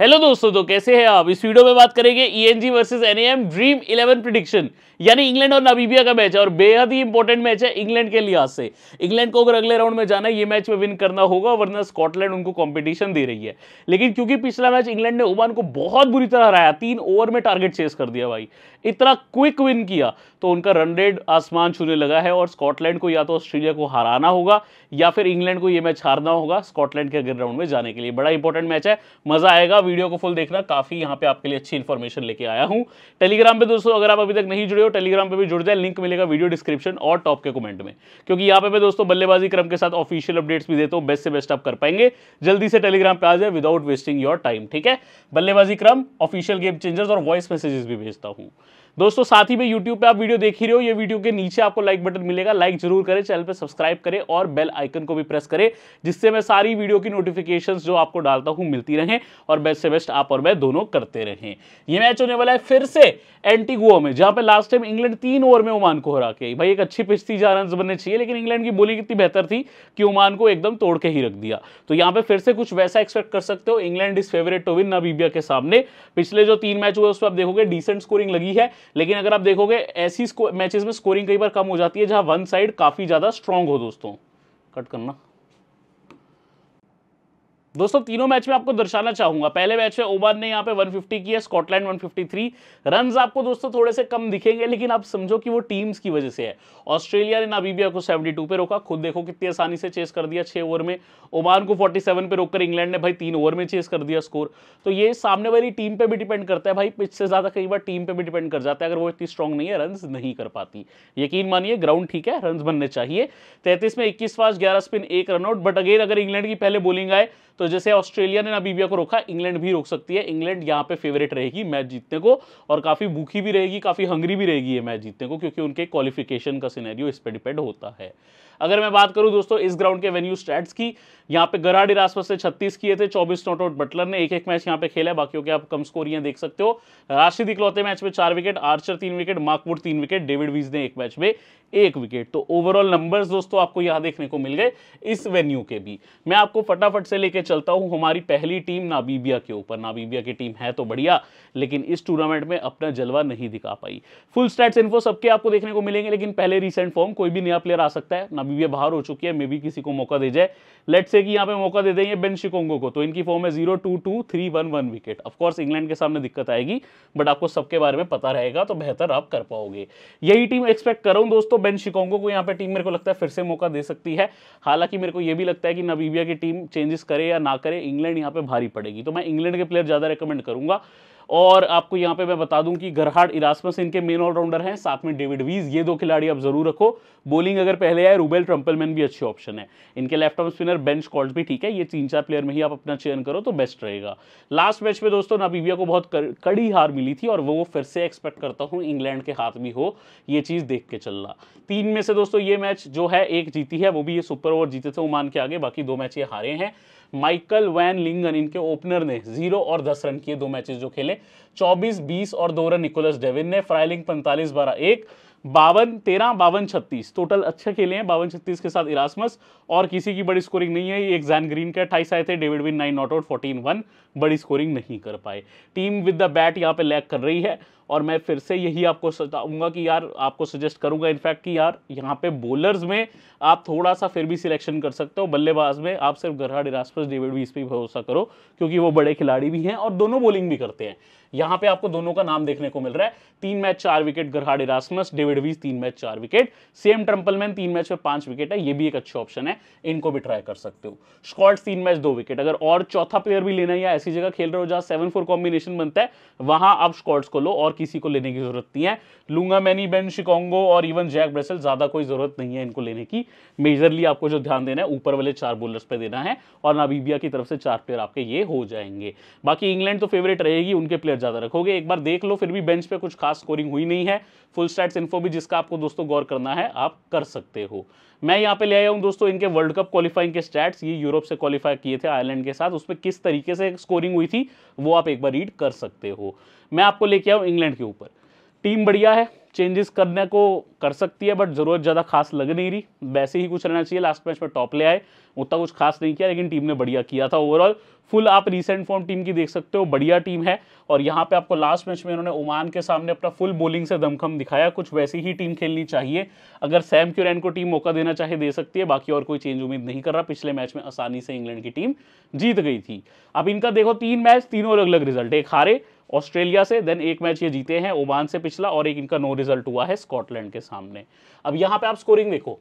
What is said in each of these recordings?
hello दोस्तों तो कैसे हैं आप इस वीडियो में बात करेंगे ENG versus NM dream 11 prediction यानी इंग्लैंड और नबीबिया का मैच है और बेहद ही इंपॉर्टेंट मैच है इंग्लैंड के लिहाज से इंग्लैंड को अगर अगले राउंड में जाना है ये मैच में विन करना होगा वरना स्कॉटलैंड उनको कॉम्पिटिशन दे रही है लेकिन क्योंकि पिछला मैच इंग्लैंड ने ओमान को बहुत बुरी तरह हराया तीन ओवर में टारगेट चेस कर दिया भाई इतना क्विक विन किया तो उनका रन आसमान छूने लगा है और स्कॉटलैंड को या तो ऑस्ट्रेलिया को हराना होगा या फिर इंग्लैंड को ये मैच हारना होगा स्कॉटलैंड के अगले राउंड में जाने के लिए बड़ा इंपॉर्टेंट मैच है मजा आएगा वीडियो को फुल देखना काफी यहाँ पे आपके लिए अच्छी इन्फॉर्मेशन लेके आया हूँ टेलीग्राम पर दोस्तों अगर आप अभी तक नहीं जुड़े हो टेलीग्राम पर भी जुड़ जाए लिंक मिलेगा वीडियो डिस्क्रिप्शन और टॉप के कमेंट में क्योंकि यहाँ पे मैं दोस्तों बल्लेबाजी क्रम के साथ ऑफिशियल अपडेट्स भी देता हूँ बेस्ट से बेस्ट आप कर पाएंगे जल्दी से टेलीग्राम पर आ जाए विदाउट वेस्टिंग योर टाइम ठीक है बल्लेबाजी क्रम ऑफिशियल गेम चेंजर्स और वॉइस मैसेजेस भी भेजता हूँ दोस्तों साथ ही में यूट्यूब पे आप वीडियो देख ही रहे हो ये वीडियो के नीचे आपको लाइक बटन मिलेगा लाइक जरूर करें चैनल पर सब्सक्राइब करें और बेल आइकन को भी प्रेस करें जिससे मैं सारी वीडियो की नोटिफिकेशन जो आपको डालता हूँ मिलती रहें और बेस्ट से बेस्ट आप और मैं दोनों करते रहें ये मैच होने वाला है फिर से एंटीगुआ में जहाँ पे लास्ट टाइम इंग्लैंड तीन ओवर में ओमान को हरा के भाई एक अच्छी पिच थी जहाँ रन बनने चाहिए लेकिन इंग्लैंड की बोलिंग इतनी बेहतर थी कि ओमान को एकदम तोड़ के ही रख दिया तो यहाँ पे फिर से कुछ वैसा एक्सपेक्ट कर सकते हो England is favourite to win Namibia के सामने पिछले जो तीन मैच हुए उस पर आप देखोगे डिसेंट स्कोरिंग लगी है लेकिन अगर आप देखोगे ऐसी मैचेस में स्कोरिंग कई बार कम हो जाती है जहां वन साइड काफ़ी ज़्यादा स्ट्रांग हो दोस्तों कट करना दोस्तों तीनों मैच में आपको दर्शाना चाहूंगा पहले मैच में ओमान ने यहाँ पे 150 किया स्कॉटलैंड 153 रन्स आपको दोस्तों थोड़े से कम दिखेंगे लेकिन आप समझो कि वो टीम्स की वजह से है ऑस्ट्रेलिया ने नाबीबिया को 72 पे रोका खुद देखो कितनी आसानी से चेस कर दिया छह ओवर में ओमान को 47 पे रोककर इंग्लैंड ने भाई तीन ओवर में चेस कर दिया स्कोर तो ये सामने वाली टीम पर भी डिपेंड करता है भाई पिच से ज़्यादा कई बार टीम पर भी डिपेंड कर जाता है अगर वो इतनी स्ट्रॉन्ग नहीं है रन नहीं कर पाती यकीन मानिए ग्राउंड ठीक है रन बनने चाहिए तैतीस में इक्कीस फास्ट ग्यारह स्पिन एक रनआउट बट अगेन अगर इंग्लैंड की पहले बोलिंग आए तो तो जैसे ऑस्ट्रेलिया ने नामीबिया को रोका इंग्लैंड भी रोक सकती है इंग्लैंड यहाँ पे फेवरेट रहेगी मैच जीतने को और काफ़ी भूखी भी रहेगी काफ़ी हंगरी भी रहेगी ये मैच जीतने को क्योंकि उनके क्वालिफिकेशन का सिनेरियो इस पर डिपेंड होता है अगर मैं बात करूं दोस्तों इस ग्राउंड के वेन्यू स्टैट्स की यहाँ पे गराड इरासमस से 36 किए थे 24 नॉट आउट बटलर ने एक एक मैच यहाँ पे खेला है बाकी के आप कम स्कोर यहाँ देख सकते हो राशिद इकलौते मैच में चार विकेट आर्चर तीन विकेट माकवुड तीन विकेट डेविड वीज ने एक मैच में एक विकेट तो ओवरऑल नंबर्स दोस्तों आपको यहाँ देखने को मिल गए इस वेन्यू के भी मैं आपको फटाफट से लेकर चलता हूँ हमारी पहली टीम नाबीबिया के ऊपर नाबीबिया की टीम है तो बढ़िया लेकिन इस टूर्नामेंट में अपना जलवा नहीं दिखा पाई फुल स्टैट्स इन्फो सबके आपको देखने को मिलेंगे लेकिन पहले रिसेंट फॉर्म कोई भी नया प्लेयर आ सकता है नाबीबिया बाहर हो चुकी है मे बी किसी को मौका दे जाए लेट से कि यहाँ पे मौका दे देंगे बेन शिकोंगो को तो इनकी फॉर्म है zero two two three one one wicket of course England के सामने दिक्कत आएगी बट आपको सबके बारे में पता रहेगा तो बेहतर आप कर पाओगे यही टीम एक्सपेक्ट कर दोस्तों बेन शिकोंगो को यहाँ पर टीम मेरे को लगता है फिर से मौका दे सकती है हालांकि मेरे को यह भी लगता है कि नबीबिया की टीम चेंजेस करे या या ना करे इंग्लैंड यहाँ पे भारी पड़ेगी तो मैं इंग्लैंड के प्लेयर ज़्यादा रिकमेंड करूंगा और आपको यहाँ पे मैं बता दूं कि गरहाड इरासमस इनके मेन ऑलराउंडर हैं साथ में डेविड वीज ये दो खिलाड़ी आप जरूर रखो बॉलिंग अगर पहले आए रूबेल ट्रम्पलमैन भी अच्छी ऑप्शन है इनके लेफ्ट आर्म स्पिनर बेंच स्कॉल्ट भी ठीक है ये तीन चार प्लेयर में ही आप अपना चयन करो तो बेस्ट रहेगा लास्ट मैच में दोस्तों नाबीबिया को बहुत कर, कड़ी हार मिली थी और वो फिर से एक्सपेक्ट करता हूँ इंग्लैंड के हाथ भी हो ये चीज़ देख के चलना तीन में से दोस्तों ये मैच जो है एक जीती है वो भी ये सुपर ओवर जीते थे वो मान के आगे बाकी दो मैच ये हारे हैं माइकल वैन लिंगन इनके ओपनर ने जीरो और दस रन किए दो मैचेस जो खेले चौबीस बीस और दो रन निकोलस डेविन ने फ्राइलिंग पैंतालीस बारह एक बावन तेरह बावन छत्तीस टोटल अच्छे खेले हैं बावन छत्तीस के साथ इरासमस और किसी की बड़ी स्कोरिंग नहीं है एक जैन ग्रीन के अट्ठाईस आए थे David Wiese nine not out fourteen one बड़ी स्कोरिंग नहीं कर पाए टीम विद द बैट यहाँ पे लैक कर रही है और मैं फिर से यही आपको सताऊंगा कि यार आपको सजेस्ट करूंगा इनफैक्ट कि यार यहाँ पे बॉलर्स में आप थोड़ा सा फिर भी सिलेक्शन कर सकते हो बल्लेबाज में आप सिर्फ गरहा डिरास्पस डेविड वीस पे भरोसा करो क्योंकि वो बड़े खिलाड़ी भी हैं और दोनों बॉलिंग भी करते हैं यहाँ पे आपको दोनों का नाम देखने को मिल रहा है तीन मैच चार विकेट गरहाड इरासमस डेविड वीज तीन मैच चार विकेट सेम ट्रम्पलमैन तीन मैच में पांच विकेट है ये भी एक अच्छा ऑप्शन है इनको भी ट्राई कर सकते हो स्कॉट्स तीन मैच दो विकेट अगर और चौथा प्लेयर भी लेना है या ऐसी जगह खेल रहे हो जहाँ सेवन फोर कॉम्बिनेशन बनता है वहां आप स्कॉट्स को लो और किसी को लेने की जरूरत नहीं है लूंगा मैनी बेन शिकोंगो और इवन जैक ब्रेसल ज़्यादा कोई ज़रूरत नहीं है इनको लेने की मेजरली आपको जो ध्यान देना है ऊपर वाले चार बोलर्स पे देना है और नाबीबिया की तरफ से चार प्लेयर आपके ये हो जाएंगे बाकी इंग्लैंड तो फेवरेट रहेगी उनके प्लेयर ज़्यादा रखोगे एक बार देख लो फिर भी बेंच पर कुछ खास स्कोरिंग हुई नहीं है फुल स्टैट्स इन्फो भी जिसका आपको दोस्तों गौर करना है आप कर सकते हो मैं यहाँ पे ले आया हूँ दोस्तों इनके वर्ल्ड कप क्वालिफाइंग के स्टैट्स ये यूरोप से क्वालिफाई किए थे आयरलैंड के साथ उस पर किस तरीके से स्कोरिंग हुई थी वो आप एक बार रीड कर सकते हो मैं आपको लेके आऊँ इंग्लैंड के ऊपर टीम बढ़िया है चेंजेस करने को कर सकती है बट ज़रूरत ज़्यादा खास लग नहीं रही वैसे ही कुछ रहना चाहिए लास्ट मैच में टॉप ले आए उतना कुछ खास नहीं किया लेकिन टीम ने बढ़िया किया था ओवरऑल फुल आप रिसेंट फॉर्म टीम की देख सकते हो बढ़िया टीम है और यहाँ पे आपको लास्ट मैच में उन्होंने ओमान के सामने अपना फुल बॉलिंग से दमखम दिखाया कुछ वैसी ही टीम खेलनी चाहिए अगर सैम क्यूरैन को टीम मौका देना चाहे दे सकती है बाकी और कोई चेंज उम्मीद नहीं कर रहा पिछले मैच में आसानी से इंग्लैंड की टीम जीत गई थी अब इनका देखो तीन मैच तीनों अलग अलग रिजल्ट एक हारे ऑस्ट्रेलिया से देन एक मैच ये जीते हैं ओमान से पिछला और एक इनका नो रिजल्ट हुआ है स्कॉटलैंड के सामने अब यहाँ पे आप स्कोरिंग देखो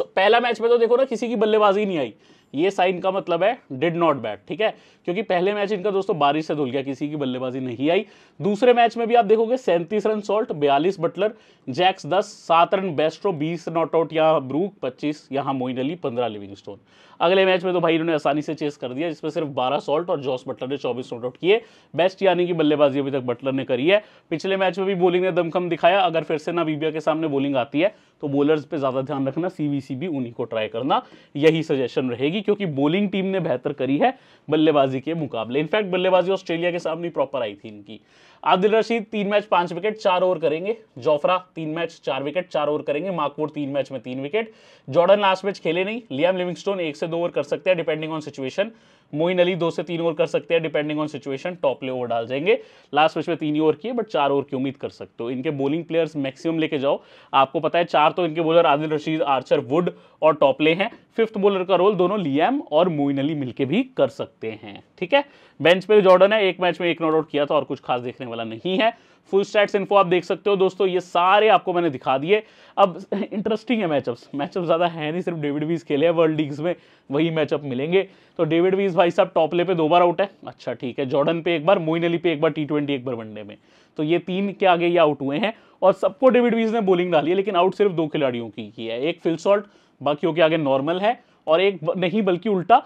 पहला मैच में तो देखो ना किसी की बल्लेबाजी नहीं आई ये साइन का मतलब है डिड नॉट बैट ठीक है क्योंकि पहले मैच इनका दोस्तों बारिश से धुल गया किसी की बल्लेबाजी नहीं आई दूसरे मैच में भी आप देखोगे सैंतीस रन सॉल्ट बयालीस बटलर जैक्स दस सात रन बेस्ट्रो बीस नॉट आउट यहाँ ब्रूक पच्चीस यहाँ मोइन अली पंद्रह लिविंग स्टोन अगले मैच में तो भाई इन्होंने आसानी से चेस कर दिया जिसमें सिर्फ बारह सॉल्ट और जॉस बटलर ने चौबीस नॉट आउट किए बेस्ट यानी कि बल्लेबाजी अभी तक बटलर ने करी है पिछले मैच में भी बोलिंग ने दमखम दिखाया अगर फिर से ना बीबिया के सामने बोलिंग आती है तो बॉलर्स पर ज़्यादा ध्यान रखना सी भी उन्हीं को ट्राई करना यही सजेशन रहेगी जाएगी क्योंकि बोलिंग टीम ने बेहतर करी है बल्लेबाजी के मुकाबले इनफैक्ट बल्लेबाजी ऑस्ट्रेलिया के सामने प्रॉपर आई थी इनकी आदिल रशीद तीन मैच पांच विकेट चार ओवर करेंगे जोफ्रा तीन मैच चार विकेट चार ओवर करेंगे माकपुर तीन मैच में तीन विकेट जॉर्डन लास्ट मैच खेले नहीं लियाम लिविंगस्टोन एक से दो ओवर कर सकते हैं depending on situation Moeen Ali दो से तीन ओवर कर सकते हैं depending on situation Topley over डाल जाएंगे लास्ट मैच में तीन ही ओवर किए बट चार ओवर की उम्मीद कर सकते हो इनके बॉलिंग प्लेयर्स मैक्सिमम लेके जाओ आपको पता है चार तो इनके bowler Adil Rashid Archer Wood और टॉपले हैं फिफ्थ बॉलर का रोल दोनों लियाम और मोइन अली मिलकर भी कर सकते हैं ठीक है बेंच पे जॉर्डन है एक मैच में एक नॉट आउट किया था और कुछ खास देखने रहने वाला नहीं है फुल स्टैट्स इन्फो आप देख सकते हो दोस्तों ये सारे आपको मैंने दिखा दिए अब इंटरेस्टिंग है मैचअप्स मैचअप ज़्यादा है नहीं सिर्फ डेविड वीज खेले हैं वर्ल्ड लीग्स में वही मैचअप मिलेंगे तो डेविड वीज भाई साहब टॉपले पे दो बार आउट है अच्छा ठीक है जॉर्डन पे एक बार मोइन अली पे एक बार टी ट्वेंटी एक बार वनडे में तो ये तीन के आगे ये आउट हुए हैं और सबको डेविड वीज ने बोलिंग डाली है लेकिन आउट सिर्फ दो खिलाड़ियों की ही है एक फिलसॉल्ट बाकी के आगे नॉर्मल है और एक नहीं बल्कि उल्टा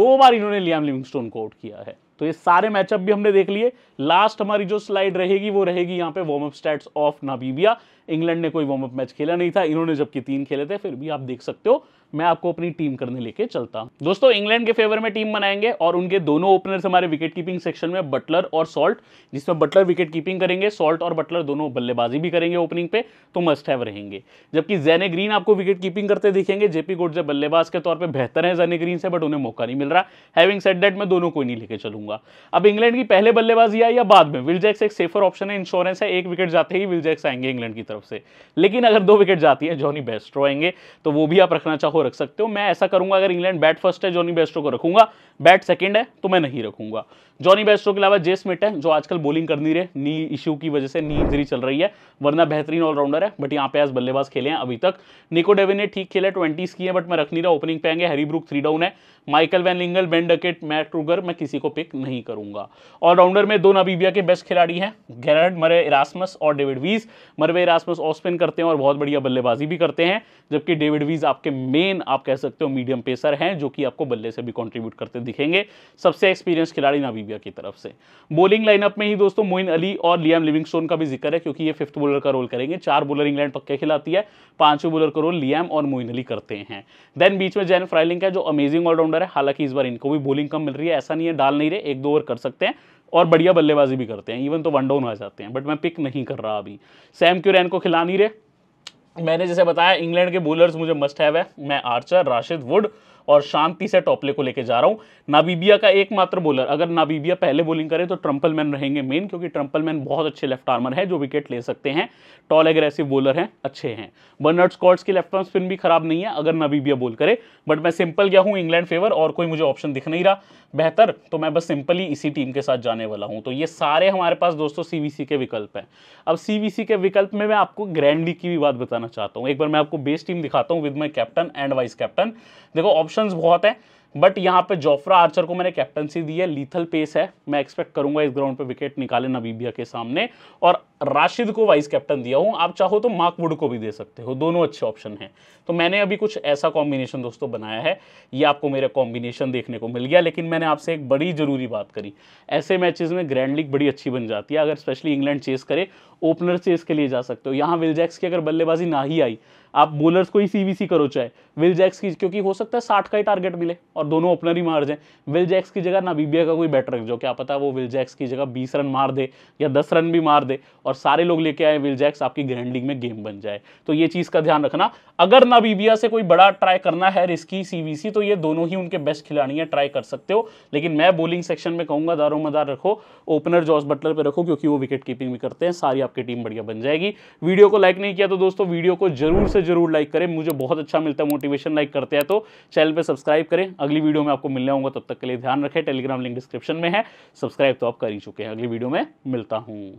दो बार इन्होंने लियाम लिविंगस्टोन को आउट किया है तो ये सारे मैचअप भी हमने देख लिए लास्ट हमारी जो स्लाइड रहेगी वो रहेगी यहाँ पे warm up stats of Namibia England ने कोई वार्म अप मैच खेला नहीं था इन्होंने जबकि तीन खेले थे फिर भी आप देख सकते हो मैं आपको अपनी टीम करने लेके चलता हूं दोस्तों इंग्लैंड के फेवर में टीम बनाएंगे और उनके दोनों ओपनर्स हमारे विकेट कीपिंग सेक्शन में बटलर और सॉल्ट जिसमें बटलर विकेट कीपिंग करेंगे सॉल्ट और बटलर दोनों बल्लेबाजी भी करेंगे ओपनिंग पे तो मस्ट हैव रहेंगे जबकि जैने ग्रीन आपको विकेट कीपिंग करते दिखेंगे जेपी गोडजे बल्लेबाज के तौर पर बेहतर है जैने ग्रीन से बट उन्हें मौका नहीं मिल रहा हैविंग सेट डेट मैं दोनों को नहीं लेके चलूंगा अब इंग्लैंड की पहले बल्लेबाजी आई या बाद में विलजैक्स एक सेफर ऑप्शन है इंश्योरेंस है एक विकेट जाते ही विलजैक्स आएंगे इंग्लैंड की तरफ से लेकिन अगर दो विकेट जाती है जॉनी बेस्ट रहेंगे तो वो भी आप रखना चाहो रख सकते हो मैं ऐसा करूंगा अगर इंग्लैंड बैट फर्स्ट है जॉनी बेस्टो को रखूंगा बैट सेकंड है तो मैं नहीं रखूंगा जॉनी बेस्टो के अलावा जेस मिट है जो आजकल बोलिंग कर नहीं रहे नी इशू की वजह से नी इंजरी चल रही है वरना बेहतरीन ऑलराउंडर है बट यहाँ पे आज बल्लेबाज खेले हैं अभी तक निको डेविन ने ठीक खेला ट्वेंटीज की है बट मैं रख नहीं रहा ओपनिंग पे आएंगे हैरी ब्रुक थ्री डाउन है Michael Van Lingen Ben Duckett Matt रूगर मैं किसी को पिक नहीं करूंगा ऑलराउंडर में दो नबीबिया के बेस्ट खिलाड़ी हैं गैरड मरे इरासमस और डेविड वीज मरवे इरासमस ऑस्पिन करते हैं और बहुत बढ़िया बल्लेबाजी भी करते हैं जबकि डेविड वीज आपके मेन मेन आप कह सकते हो मीडियम पेसर हैं जो कि आपको बल्ले से भी कंट्रीब्यूट करते दिखेंगे सबसे एक्सपीरियंस खिलाड़ी नाबीबिया की तरफ से बॉलिंग लाइनअप में ही दोस्तों मोइन अली और लियाम लिविंगस्टोन का भी जिक्र है क्योंकि ये फिफ्थ बॉलर का रोल करेंगे चार बॉलर इंग्लैंड पक्के खिलाती है पांचवें बॉलर का रोल लियाम और मोइन अली करते हैं देन बीच में जैन फ्राइलिंग का जो अमेजिंग ऑलराउंडर है हालांकि इस बार इनको भी बॉलिंग कम मिल रही है ऐसा नहीं है डाल नहीं रहे एक दो ओवर कर सकते हैं और बढ़िया बल्लेबाजी भी करते हैं इवन तो वन डाउन आ जाते हैं बट मैं पिक नहीं कर रहा अभी सैम क्यूरैन को खिला नहीं रहे मैंने जैसे बताया इंग्लैंड के बोलर्स मुझे मस्ट हैव है मैं आर्चर राशिद वुड और शांति से टॉपले को लेकर जा रहा हूं नाबीबिया का एकमात्र बोलर अगर नाबीबिया पहले बोलिंग करे तो ट्रंपलमैन रहेंगे मेन क्योंकि मैन बहुत अच्छे लेफ्ट आर्मर है जो विकेट ले सकते हैं टॉल एग्रेसिव बोलर हैं अच्छे हैं बर्नर्ड स्कॉट्स की लेफ्ट आर्म स्पिन भी खराब नहीं है अगर नाबीबिया बोल करे बट मैं सिंपल गया हूँ इंग्लैंड फेवर और कोई मुझे ऑप्शन दिख नहीं रहा बेहतर तो मैं बस सिंपली इसी टीम के साथ जाने वाला हूँ तो ये सारे हमारे पास दोस्तों सीवीसी के विकल्प हैं अब सीवीसी के विकल्प में मैं आपको ग्रैंड लीग की भी बात बताना चाहता हूँ एक बार मैं आपको बेस्ट टीम दिखाता हूँ with my captain and vice captain देखो ऑप्शन ऑप्शंस बहुत हैं बट यहाँ पे जोफ्रा आर्चर को मैंने कैप्टनसी दी है लीथल पेस है मैं एक्सपेक्ट करूंगा इस ग्राउंड पे विकेट निकाले नबीबिया के सामने और राशिद को वाइस कैप्टन दिया हूँ आप चाहो तो मार्क वुड को भी दे सकते हो दोनों अच्छे ऑप्शन हैं तो मैंने अभी कुछ ऐसा कॉम्बिनेशन दोस्तों बनाया है ये आपको मेरा कॉम्बिनेशन देखने को मिल गया लेकिन मैंने आपसे एक बड़ी ज़रूरी बात करी ऐसे मैचेज में ग्रैंड लीग बड़ी अच्छी बन जाती है अगर स्पेशली इंग्लैंड चेस करे ओपनर चेस के लिए जा सकते हो यहाँ विलजैक्स की अगर बल्लेबाजी ना ही आई आप बोलर्स को ही सीवीसी करो चाहे विल जैक्स की क्योंकि हो सकता है साठ का ही टारगेट मिले और दोनों ओपनर ही मार जाए विल जैक्स की जगह नाबीबिया का कोई बैटर रख जाओ क्या पता वो विल जैक्स की जगह बीस रन मार दे या दस रन भी मार दे और सारे लोग लेके आए विल जैक्स आपकी ग्रैंड लीग में गेम बन जाए तो ये चीज़ का ध्यान रखना अगर नाबीबिया से कोई बड़ा ट्राई करना है रिस्की सीवीसी तो ये दोनों ही उनके बेस्ट खिलाड़ी हैं ट्राई कर सकते हो लेकिन मैं बोलिंग सेक्शन में कहूँगा दारो मदार रखो ओपनर जॉस बटलर पर रखो क्योंकि वो विकेट कीपिंग भी करते हैं सारी आपकी टीम बढ़िया बन जाएगी वीडियो को लाइक नहीं किया तो दोस्तों वीडियो को जरूर से जरूर लाइक करें मुझे बहुत अच्छा मिलता है मोटिवेशन लाइक करते हैं तो चैनल पर सब्सक्राइब करें अगली वीडियो में आपको मिलने होगा तब तक के लिए ध्यान रखें टेलीग्राम लिंक डिस्क्रिप्शन में है सब्सक्राइब तो आप कर ही चुके हैं अगली वीडियो में मिलता हूँ